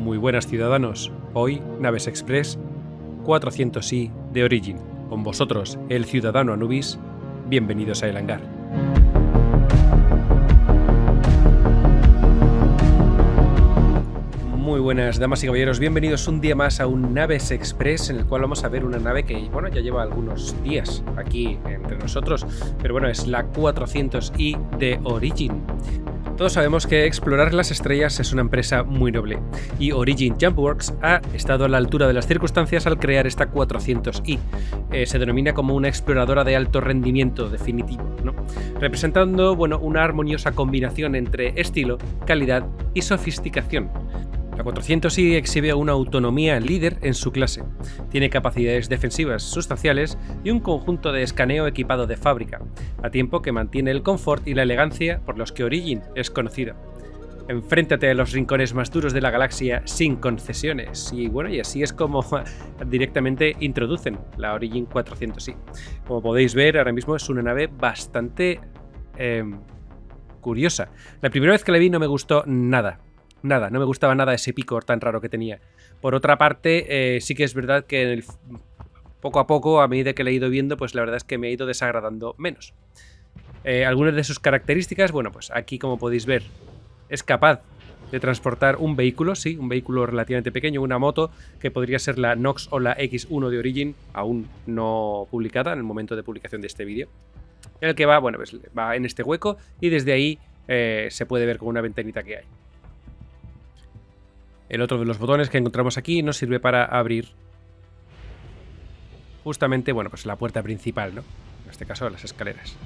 Muy buenas ciudadanos, hoy Naves Express 400i de Origin. Con vosotros, el ciudadano Anubis, bienvenidos a El Hangar. Muy buenas damas y caballeros, bienvenidos un día más a un Naves Express en el cual vamos a ver una nave que bueno, ya lleva algunos días aquí entre nosotros, pero bueno, es la 400i de Origin, todos sabemos que explorar las estrellas es una empresa muy noble, y Origin Jumpworks ha estado a la altura de las circunstancias al crear esta 400i. Eh, se denomina como una exploradora de alto rendimiento definitivo, representando bueno, una armoniosa combinación entre estilo, calidad y sofisticación. La 400 i exhibe una autonomía líder en su clase. Tiene capacidades defensivas sustanciales y un conjunto de escaneo equipado de fábrica, a tiempo que mantiene el confort y la elegancia por los que Origin es conocida. Enfréntate a los rincones más duros de la galaxia sin concesiones. Y bueno, y así es como directamente introducen la Origin 400i. Como podéis ver, ahora mismo es una nave bastante em, curiosa. La primera vez que la vi no me gustó nada, Nada, no me gustaba nada ese picor tan raro que tenía. Por otra parte, eh, sí que es verdad que poco a poco, a medida que le he ido viendo, pues la verdad es que me ha ido desagradando menos. Eh, algunas de sus características, bueno, pues aquí como podéis ver, es capaz de transportar un vehículo, sí, un vehículo relativamente pequeño, una moto, que podría ser la Nox o la X1 de Origin, aún no publicada en el momento de publicación de este vídeo. el que va, bueno, pues va en este hueco y desde ahí eh, se puede ver con una ventanita que hay. El otro de los botones que encontramos aquí nos sirve para abrir justamente, bueno, pues la puerta principal, ¿no? En este caso, las escaleras.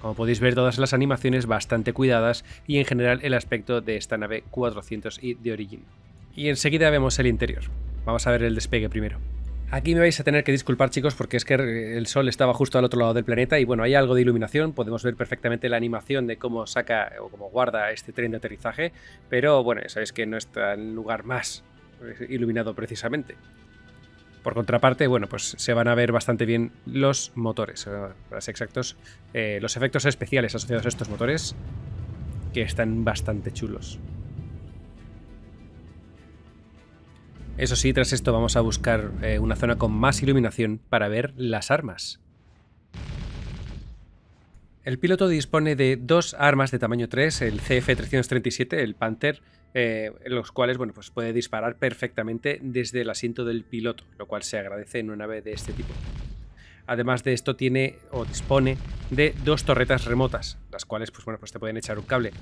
Como podéis ver, todas las animaciones bastante cuidadas y en general el aspecto de esta nave 400 y de origen. Y enseguida vemos el interior. Vamos a ver el despegue primero. Aquí me vais a tener que disculpar chicos porque es que el sol estaba justo al otro lado del planeta y bueno, hay algo de iluminación, podemos ver perfectamente la animación de cómo saca o cómo guarda este tren de aterrizaje, pero bueno, sabéis que no está en lugar más eh, iluminado precisamente. Por contraparte, bueno, pues se van a ver bastante bien los motores, eh, para exactos, eh, los efectos especiales asociados a estos motores, que están bastante chulos. Eso sí, tras esto vamos a buscar eh, una zona con más iluminación para ver las armas. El piloto dispone de dos armas de tamaño 3, el CF-337, el Panther, eh, los cuales bueno, pues puede disparar perfectamente desde el asiento del piloto, lo cual se agradece en una nave de este tipo. Además de esto tiene o dispone de dos torretas remotas, las cuales pues bueno, pues te pueden echar un cable.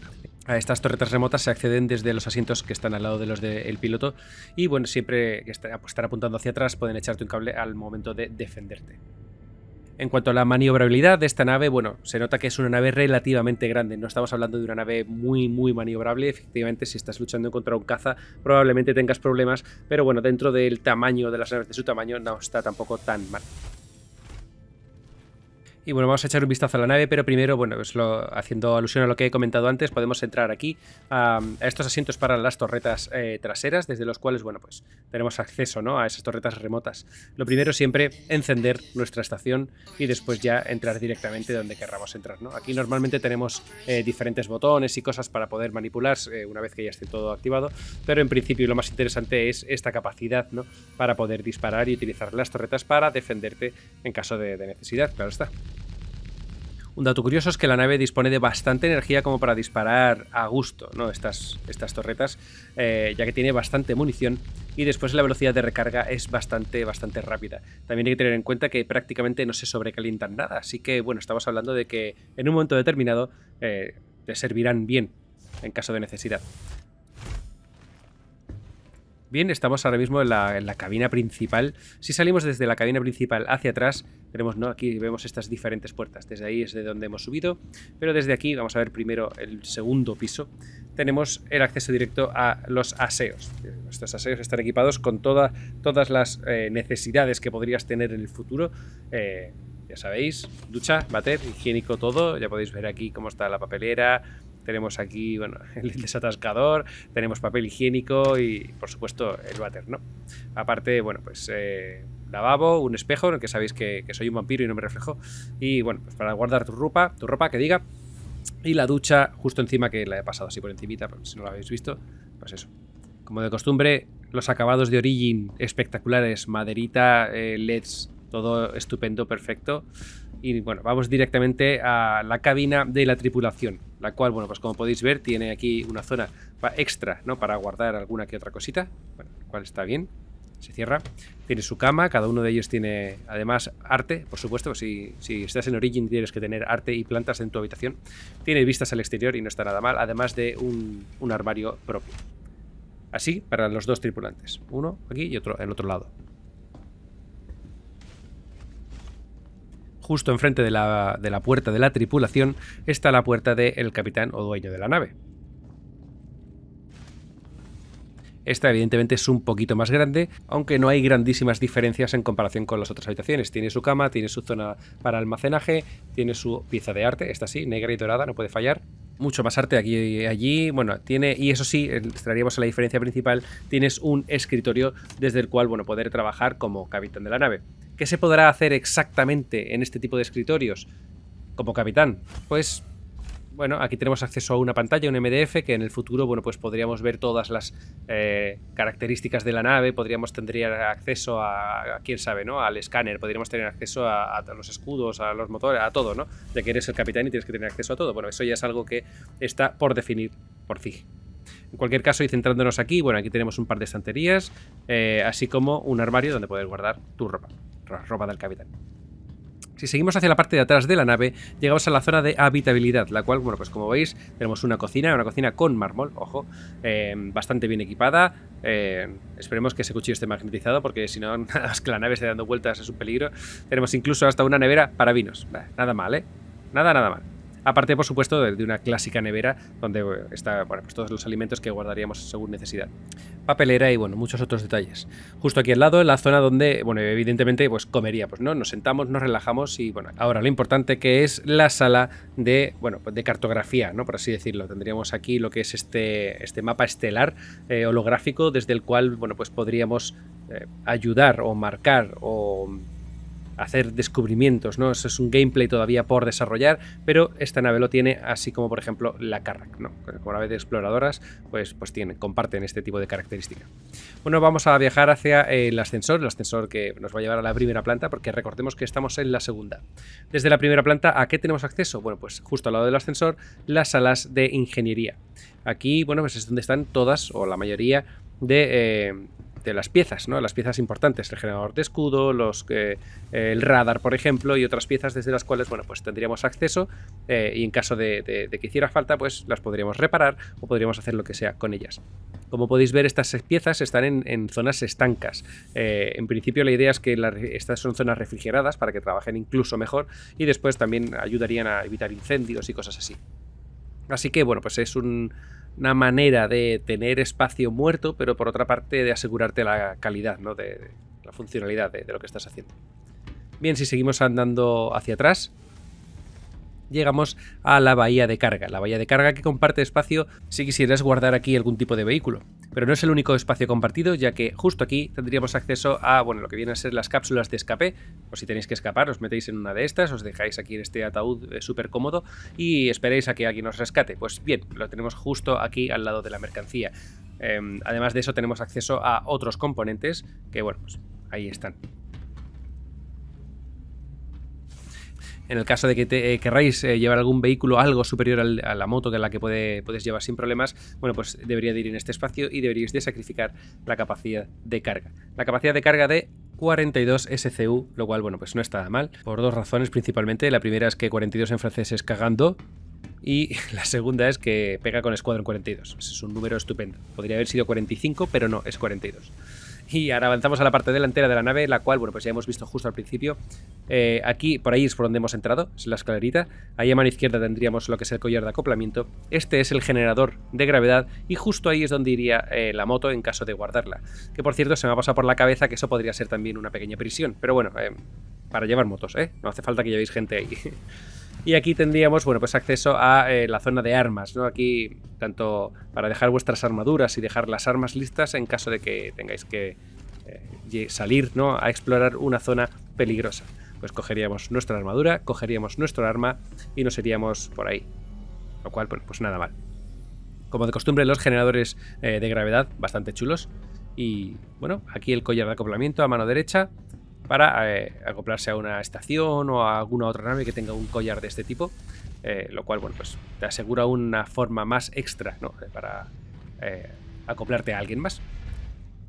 A estas torretas remotas se acceden desde los asientos que están al lado de los del piloto y bueno, siempre que pues, estar apuntando hacia atrás pueden echarte un cable al momento de defenderte. En cuanto a la maniobrabilidad de esta nave, bueno, se nota que es una nave relativamente grande, no estamos hablando de una nave muy, muy maniobrable, efectivamente si estás luchando contra un caza probablemente tengas problemas, pero bueno, dentro del tamaño de las naves de su tamaño no está tampoco tan mal. Y bueno, vamos a echar un vistazo a la nave, pero primero, bueno, pues haciendo alusión a lo que he comentado antes, podemos entrar aquí a, estos asientos para las torretas eh, traseras, desde los cuales, bueno, pues tenemos acceso a esas torretas remotas. Lo primero siempre encender nuestra estación y después ya entrar directamente donde querramos entrar. Aquí normalmente tenemos eh, diferentes botones y cosas para poder manipular eh, una vez que ya esté todo activado, pero en principio lo más interesante es esta capacidad ¿no? para poder disparar y utilizar las torretas para defenderte en caso de necesidad, claro está. Un dato curioso es que la nave dispone de bastante energía como para disparar a gusto ¿no? estas, estas torretas, eh, ya que tiene bastante munición y después la velocidad de recarga es bastante, bastante rápida. También hay que tener en cuenta que prácticamente no se sobrecalientan nada, así que bueno, estamos hablando de que en un momento determinado eh, te servirán bien en caso de necesidad. Bien, estamos ahora mismo en la, en la cabina principal. Si salimos desde la cabina principal hacia atrás, tenemos, ¿no? Aquí vemos estas diferentes puertas. Desde ahí es de donde hemos subido, pero desde aquí vamos a ver primero el segundo piso. Tenemos el acceso directo a los aseos. Estos aseos están equipados con todas todas las eh, necesidades que podrías tener en el futuro. Eh, ya sabéis, ducha, bater, higiénico todo. Ya podéis ver aquí cómo está la papelera, tenemos aquí, bueno, el desatascador, tenemos papel higiénico y, por supuesto, el bater ¿no? Aparte, bueno, pues eh, lavabo, un espejo, en que sabéis que, soy un vampiro y no me reflejo. Y bueno, pues para guardar tu ropa, tu ropa que diga. Y la ducha justo encima, que la he pasado así por encimita, si no la habéis visto, pues eso. Como de costumbre, los acabados de Origin espectaculares, maderita, eh, LEDs, todo estupendo, perfecto. Y bueno, vamos directamente a la cabina de la tripulación, la cual, bueno, pues como podéis ver, tiene aquí una zona extra, ¿no? Para guardar alguna que otra cosita, bueno, cual está bien se cierra. Tiene su cama, cada uno de ellos tiene además arte, por supuesto, si, estás en Origin tienes que tener arte y plantas en tu habitación. Tiene vistas al exterior y no está nada mal, además de un, armario propio. Así para los dos tripulantes, uno aquí y otro en otro lado. Justo enfrente de la, de la puerta de la tripulación está la puerta del capitán o dueño de la nave. Esta evidentemente es un poquito más grande, aunque no hay grandísimas diferencias en comparación con las otras habitaciones. Tiene su cama, tiene su zona para almacenaje, tiene su pieza de arte, esta sí, negra y dorada, no puede fallar. Mucho más arte aquí y allí. Bueno, tiene, y eso sí, extraeríamos a la diferencia principal, tienes un escritorio desde el cual, bueno, poder trabajar como capitán de la nave. ¿Qué se podrá hacer exactamente en este tipo de escritorios como capitán? Pues bueno, aquí tenemos acceso a una pantalla, un MDF, que en el futuro, bueno, pues podríamos ver todas las eh, características de la nave, podríamos tener acceso a, quién sabe, ¿no? Al escáner, podríamos tener acceso a, los escudos, a los motores, a todo, ¿no? Ya que eres el capitán y tienes que tener acceso a todo. Bueno, eso ya es algo que está por definir por fin. En cualquier caso, y centrándonos aquí, bueno, aquí tenemos un par de estanterías, eh, así como un armario donde puedes guardar tu ropa, ropa del capitán. Si seguimos hacia la parte de atrás de la nave, llegamos a la zona de habitabilidad, la cual, bueno, pues como veis, tenemos una cocina, una cocina con mármol, ojo, eh, bastante bien equipada. Eh, esperemos que ese cuchillo esté magnetizado, porque si no, nada que la nave esté dando vueltas es un peligro. Tenemos incluso hasta una nevera para vinos. Nada mal, ¿eh? Nada, nada mal. Aparte, por supuesto, de una clásica nevera donde eh, está pues todos los alimentos que guardaríamos según necesidad. Papelera y bueno, muchos otros detalles. Justo aquí al lado, la zona donde, bueno, evidentemente, pues comería, pues no, nos sentamos, nos relajamos y bueno, ahora lo importante que es la sala de, bueno, pues de cartografía, ¿no? Por así decirlo. Tendríamos aquí lo que es este, este mapa estelar eh, holográfico desde el cual, bueno, pues podríamos eh, ayudar o marcar o hacer descubrimientos, ¿no? Eso es un gameplay todavía por desarrollar, pero esta nave lo tiene, así como por ejemplo la Carrack, ¿no? Como nave de exploradoras, pues, pues tienen, comparten este tipo de característica Bueno, vamos a viajar hacia eh, el ascensor, el ascensor que nos va a llevar a la primera planta, porque recordemos que estamos en la segunda. Desde la primera planta, ¿a qué tenemos acceso? Bueno, pues justo al lado del ascensor, las salas de ingeniería. Aquí, bueno, pues es donde están todas o la mayoría de, eh, las piezas, ¿no? Las piezas importantes, el generador de escudo, los, eh, eh, el radar, por ejemplo, y otras piezas desde las cuales, bueno, pues tendríamos acceso eh, y en caso de, que hiciera falta, pues las podríamos reparar o podríamos hacer lo que sea con ellas. Como podéis ver, estas piezas están en, zonas estancas. en principio la idea es que estas son zonas refrigeradas para que trabajen incluso mejor y después también ayudarían a evitar incendios y cosas así. Así que, bueno, pues es un una manera de tener espacio muerto, pero por otra parte de asegurarte la calidad, ¿no? de, la funcionalidad de, lo que estás haciendo. Bien, si seguimos andando hacia atrás, llegamos a la bahía de carga. La bahía de carga que comparte espacio si quisieras guardar aquí algún tipo de vehículo. Pero no es el único espacio compartido, ya que justo aquí tendríamos acceso a, bueno, lo que vienen a ser las cápsulas de escape, o si tenéis que escapar, os metéis en una de estas, os dejáis aquí en este ataúd eh, súper cómodo y esperéis a que alguien os rescate. Pues bien, lo tenemos justo aquí al lado de la mercancía. Em, además de eso tenemos acceso a otros componentes que, bueno, pues ahí están. en el caso de que eh, querráis eh, llevar algún vehículo algo superior a la moto que la que puedes llevar sin problemas, bueno, pues debería ir en este espacio y deberíais de sacrificar la capacidad de carga. La capacidad de carga de 42 SCU, lo cual, bueno, pues no está mal, por dos razones principalmente. La primera es que 42 en francés es cagando, y la segunda es que pega con escuadrón 42. Es un número estupendo. Podría haber sido 45, pero no, es 42. Y ahora avanzamos a la parte delantera de la nave, la cual, bueno, pues ya hemos visto justo al principio. Eh, aquí, por ahí es por donde hemos entrado, es la escalerita. Ahí a mano izquierda tendríamos lo que es el collar de acoplamiento. Este es el generador de gravedad y justo ahí es donde iría eh, la moto en caso de guardarla. Que por cierto, se me ha pasado por la cabeza que eso podría ser también una pequeña prisión. Pero bueno, eh, para llevar motos, ¿eh? No hace falta que llevéis gente ahí. Y aquí tendríamos, bueno, pues acceso a eh, la zona de armas, ¿no? Aquí, tanto para dejar vuestras armaduras y dejar las armas listas en caso de que tengáis que eh, salir, ¿no? A explorar una zona peligrosa. Pues cogeríamos nuestra armadura, cogeríamos nuestro arma y nos iríamos por ahí. Lo cual, pues nada mal. Como de costumbre, los generadores eh, de gravedad bastante chulos. Y bueno, aquí el collar de acoplamiento a mano derecha para eh, acoplarse a una estación o a alguna otra nave que tenga un collar de este tipo, eh, lo cual, bueno, pues te asegura una forma más extra, ¿no? Eh, para acoplarte a alguien más.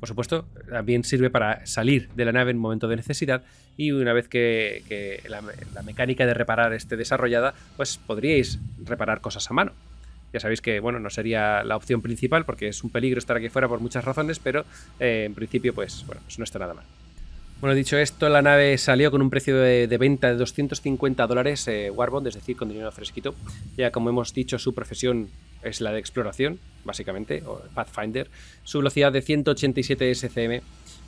Por supuesto, también sirve para salir de la nave en momento de necesidad y una vez que, la, mecánica de reparar esté desarrollada, pues podríais reparar cosas a mano. Ya sabéis que, bueno, no sería la opción principal porque es un peligro estar aquí fuera por muchas razones, pero en principio, pues, bueno, pues no está nada mal. Bueno, dicho esto, la nave salió con un precio de, venta de 250 dólares eh, es decir, con dinero fresquito. Ya como hemos dicho, su profesión es la de exploración, básicamente, o Pathfinder. Su velocidad de 187 SCM,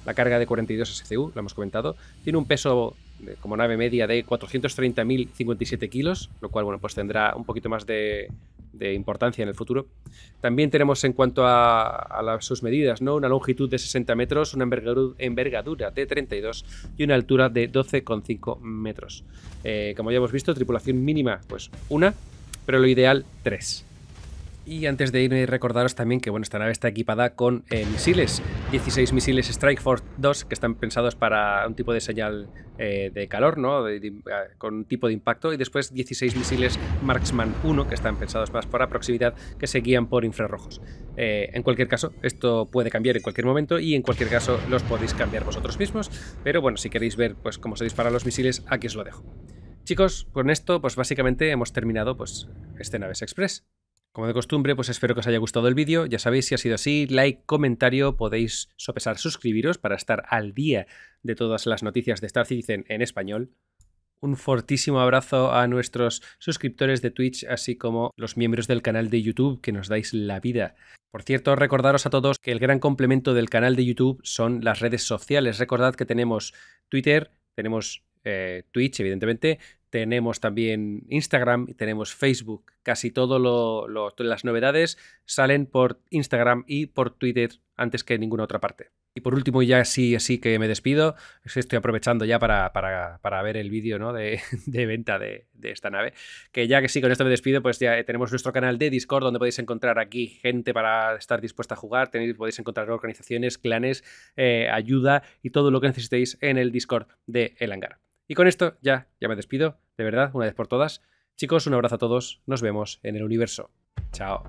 la carga de 42 SCU, lo hemos comentado. Tiene un peso eh, como nave media de 430.057 kilos, lo cual, bueno, pues tendrá un poquito más de de importancia en el futuro. También tenemos en cuanto a, sus medidas, ¿no? una longitud de 60 metros, una envergadura de 32 y una altura de 12,5 metros. Eh, como ya hemos visto, tripulación mínima, pues una, pero lo ideal, tres. Y antes de irme, recordaros también que bueno, esta nave está equipada con eh, misiles, 16 misiles Strike Force 2 que están pensados para un tipo de señal eh, de calor, ¿no? Ah, con un tipo de impacto, y después 16 misiles Marksman 1 que están pensados más para proximidad que se guían por infrarrojos. Eh, en cualquier caso, esto puede cambiar en cualquier momento y en cualquier caso los podéis cambiar vosotros mismos, pero bueno, si queréis ver pues, cómo se disparan los misiles, aquí os lo dejo. Chicos, con esto pues básicamente hemos terminado pues, este Naves Express. Como de costumbre, pues espero que os haya gustado el vídeo. Ya sabéis, si ha sido así, like, comentario, podéis sopesar suscribiros para estar al día de todas las noticias de Star Citizen en español. Un fortísimo abrazo a nuestros suscriptores de Twitch, así como los miembros del canal de YouTube que nos dais la vida. Por cierto, recordaros a todos que el gran complemento del canal de YouTube son las redes sociales. Recordad que tenemos Twitter, tenemos eh, Twitch, evidentemente, tenemos también Instagram y tenemos Facebook. Casi todas las novedades salen por Instagram y por Twitter antes que en ninguna otra parte. Y por último, ya sí, así que me despido. Estoy aprovechando ya para, para, ver el vídeo ¿no? de, venta de, esta nave. Que ya que sí, con esto me despido, pues ya eh, tenemos nuestro canal de Discord donde podéis encontrar aquí gente para estar dispuesta a jugar. Tenéis, podéis encontrar organizaciones, clanes, eh, ayuda y todo lo que necesitéis en el Discord de El Hangar. Y con esto ya, ya me despido, de verdad, una vez por todas. Chicos, un abrazo a todos, nos vemos en el universo. Chao.